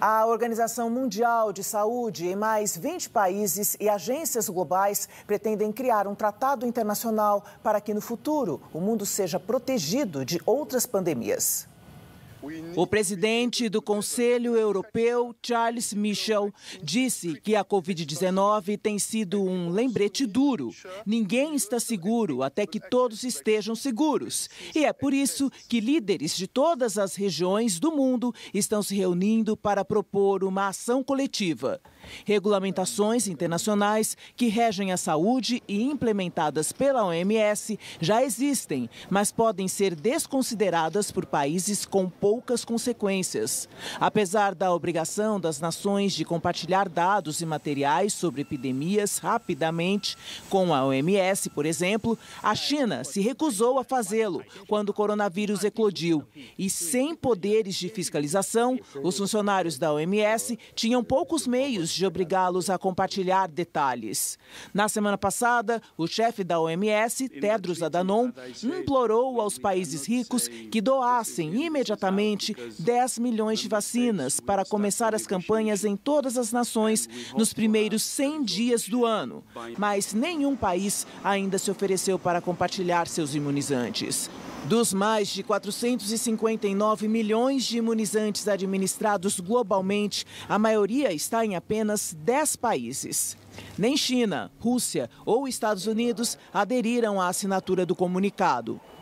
A Organização Mundial de Saúde e mais 20 países e agências globais pretendem criar um tratado internacional para que no futuro o mundo seja protegido de outras pandemias. O presidente do Conselho Europeu, Charles Michel, disse que a Covid-19 tem sido um lembrete duro. Ninguém está seguro até que todos estejam seguros. E é por isso que líderes de todas as regiões do mundo estão se reunindo para propor uma ação coletiva. Regulamentações internacionais que regem a saúde e implementadas pela OMS já existem, mas podem ser desconsideradas por países com poucas consequências. Apesar da obrigação das nações de compartilhar dados e materiais sobre epidemias rapidamente com a OMS, por exemplo, a China se recusou a fazê-lo quando o coronavírus eclodiu. E sem poderes de fiscalização, os funcionários da OMS tinham poucos meios de obrigá-los a compartilhar detalhes. Na semana passada, o chefe da OMS, Tedros Adhanom, implorou aos países ricos que doassem imediatamente 10 milhões de vacinas para começar as campanhas em todas as nações nos primeiros 100 dias do ano. Mas nenhum país ainda se ofereceu para compartilhar seus imunizantes. Dos mais de 459 milhões de imunizantes administrados globalmente, a maioria está em apenas 10 países. Nem China, Rússia ou Estados Unidos aderiram à assinatura do comunicado.